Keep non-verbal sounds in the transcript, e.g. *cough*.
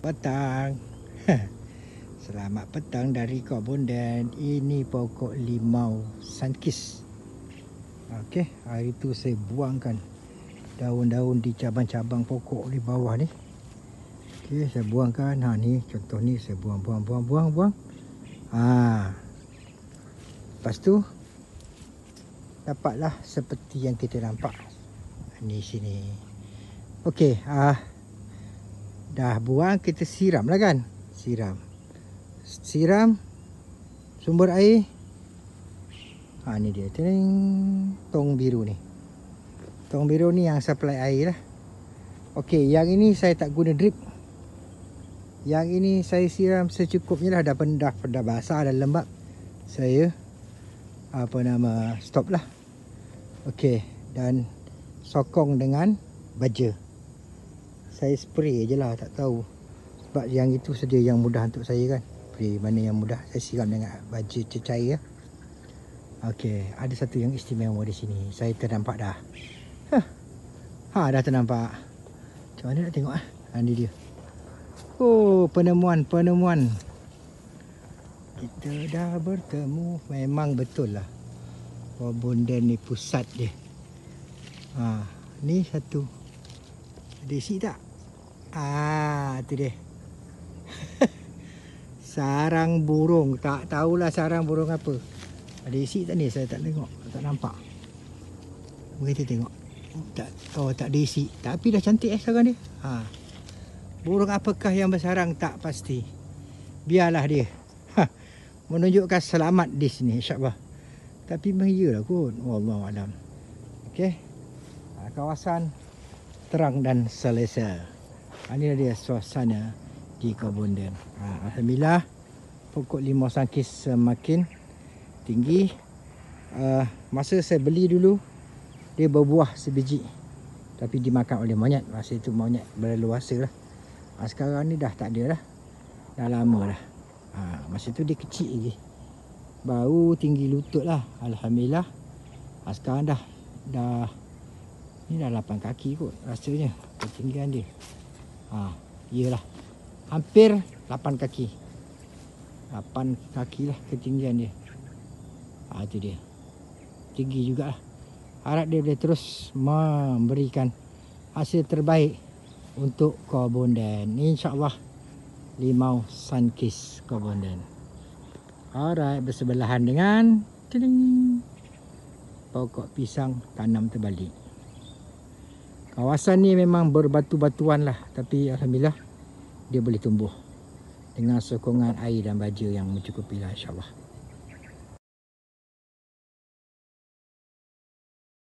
petang. *laughs* Selamat petang dari Kobun dan ini pokok limau sankis. Okey, hari tu saya buangkan daun-daun di cabang-cabang pokok di bawah ni. Okey, saya buangkan. Ha ni, contoh ni saya buang buang buang buang buang. Ha. Lepas tu dapatlah seperti yang kita nampak. Ni sini. Okey, ah uh, dah buang kita siram lah kan siram siram sumber air ha ni dia Tering. tong biru ni tong biru ni yang supply air lah ok yang ini saya tak guna drip yang ini saya siram secukupnya lah dah, dah, dah basah dan lembab saya apa nama stop lah ok dan sokong dengan baja saya spray je lah tak tahu sebab yang itu saja yang mudah untuk saya kan spray mana yang mudah saya siram dengan baju cecair ya. ok ada satu yang istimewa di sini saya ternampak dah ha, ha dah ternampak macam mana nak tengok ah? Ha? ini dia oh penemuan penemuan kita dah bertemu memang betul lah oh, Bondan ni pusat dia ha, ni satu ada isi tak Ah, tu dia. *laughs* sarang burung. Tak tahulah sarang burung apa. Ada isi tak ni? Saya tak tengok. Tak nampak. Mungkin kita tengok. Tak, oh, tak ada isi. Tapi dah cantik eh sarang dia. Ha. Burung apakah yang bersarang? Tak pasti. Biarlah dia. Ha. Menunjukkan selamat di sini. InsyaAllah. Tapi mengiyalah kot. Wallahualam. Okay, Ha, kawasan terang dan selesa. Ini dia suasana di kebun dia. Ha, Alhamdulillah pokok limau sangkis semakin tinggi. Uh, masa saya beli dulu dia berbuah sebiji. Tapi dimakan oleh monyet. Masa itu monyet berleluasa lah. Ha, sekarang ni dah tak ada lah. Dah lama lah. Ha, masa itu dia kecil lagi. Baru tinggi lutut lah. Alhamdulillah. Ha, sekarang dah. dah ini dah lapan kaki kot rasanya. Ketinggian dia. Ha, iyalah. Hampir 8 kaki. 8 kaki lah ketinggian dia. Ha, itu dia. Tinggi jugalah. Harap dia boleh terus memberikan hasil terbaik untuk Kobon Dan. InsyaAllah limau sunkiss kobonden. Dan. Alright, bersebelahan dengan tiling, pokok pisang tanam terbalik. Kawasan ni memang berbatu-batuan lah Tapi Alhamdulillah Dia boleh tumbuh Dengan sokongan air dan baja yang mencukupi lah InsyaAllah